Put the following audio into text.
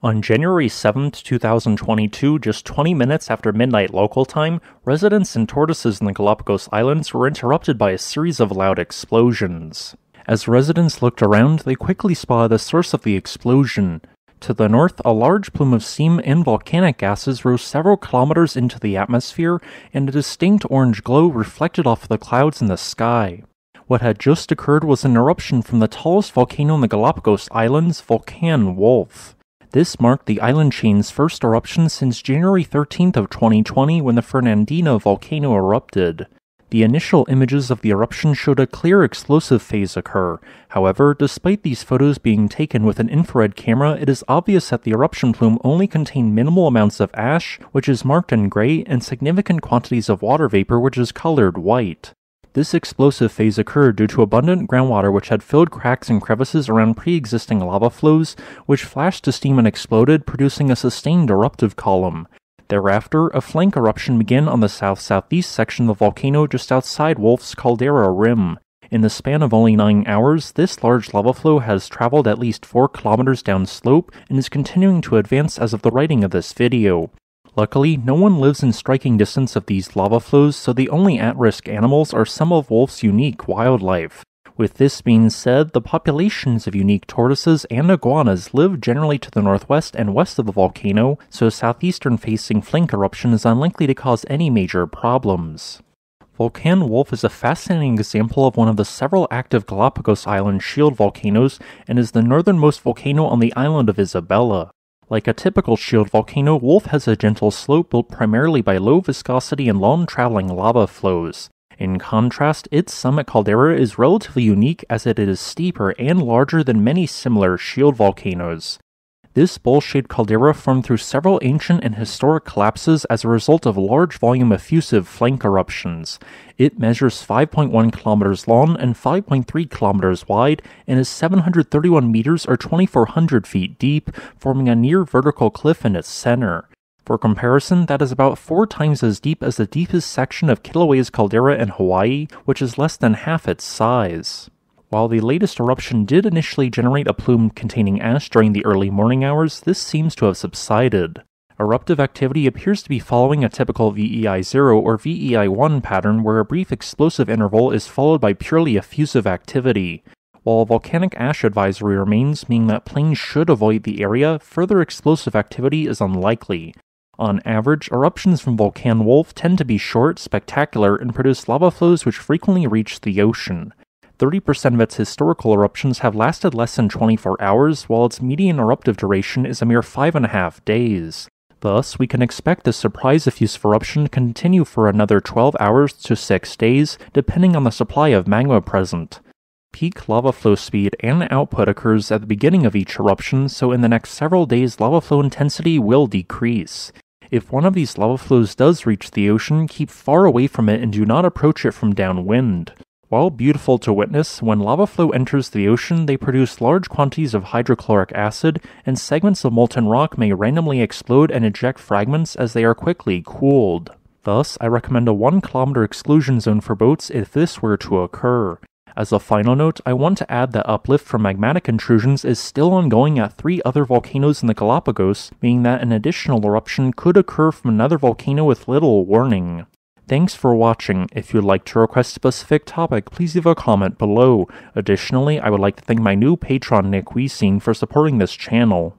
On January 7, 2022, just 20 minutes after midnight local time, residents in Tortoises in the Galapagos Islands were interrupted by a series of loud explosions. As residents looked around, they quickly spotted the source of the explosion. To the north, a large plume of steam and volcanic gases rose several kilometers into the atmosphere, and a distinct orange glow reflected off the clouds in the sky. What had just occurred was an eruption from the tallest volcano in the Galapagos Islands, Volcan Wolf. This marked the island chain's first eruption since January 13th of 2020 when the Fernandina volcano erupted. The initial images of the eruption showed a clear explosive phase occur. However, despite these photos being taken with an infrared camera, it is obvious that the eruption plume only contained minimal amounts of ash, which is marked in gray, and significant quantities of water vapor, which is colored white. This explosive phase occurred due to abundant groundwater which had filled cracks and crevices around pre existing lava flows, which flashed to steam and exploded, producing a sustained eruptive column. Thereafter, a flank eruption began on the south southeast section of the volcano just outside Wolf's caldera rim. In the span of only 9 hours, this large lava flow has traveled at least 4 kilometers downslope and is continuing to advance as of the writing of this video. Luckily, no one lives in striking distance of these lava flows, so the only at risk animals are some of Wolf's unique wildlife. With this being said, the populations of unique tortoises and iguanas live generally to the northwest and west of the volcano, so southeastern facing flank eruption is unlikely to cause any major problems. Volcan Wolf is a fascinating example of one of the several active Galapagos Island shield volcanoes and is the northernmost volcano on the island of Isabella. Like a typical shield volcano, Wolf has a gentle slope built primarily by low viscosity and long traveling lava flows. In contrast, its summit caldera is relatively unique as it is steeper and larger than many similar shield volcanoes. This bowl-shaped caldera formed through several ancient and historic collapses as a result of large volume effusive flank eruptions. It measures 5.1 kilometers long and 5.3 kilometers wide and is 731 meters or 2,400 feet deep, forming a near vertical cliff in its center. For comparison, that is about four times as deep as the deepest section of Kilauea's caldera in Hawaii, which is less than half its size. While the latest eruption did initially generate a plume containing ash during the early morning hours, this seems to have subsided. Eruptive activity appears to be following a typical VEI0 or VEI1 pattern where a brief explosive interval is followed by purely effusive activity. While a volcanic ash advisory remains, meaning that planes should avoid the area, further explosive activity is unlikely. On average, eruptions from Volcan Wolf tend to be short, spectacular, and produce lava flows which frequently reach the ocean. 30% of its historical eruptions have lasted less than 24 hours, while its median eruptive duration is a mere 5.5 days. Thus, we can expect the surprise effusive eruption to continue for another 12 hours to 6 days, depending on the supply of magma present. Peak lava flow speed and output occurs at the beginning of each eruption, so in the next several days, lava flow intensity will decrease. If one of these lava flows does reach the ocean, keep far away from it and do not approach it from downwind. While beautiful to witness, when lava flow enters the ocean, they produce large quantities of hydrochloric acid, and segments of molten rock may randomly explode and eject fragments as they are quickly cooled. Thus, I recommend a 1 kilometer exclusion zone for boats if this were to occur. As a final note, I want to add that uplift from magmatic intrusions is still ongoing at three other volcanoes in the Galapagos, meaning that an additional eruption could occur from another volcano with little warning. Thanks for watching. If you'd like to request a specific topic, please leave a comment below. Additionally, I would like to thank my new patron Nick Sing for supporting this channel.